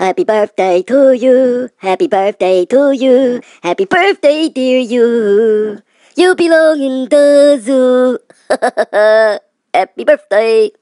Happy birthday to you. Happy birthday to you. Happy birthday, dear you. You belong in the zoo. Happy birthday.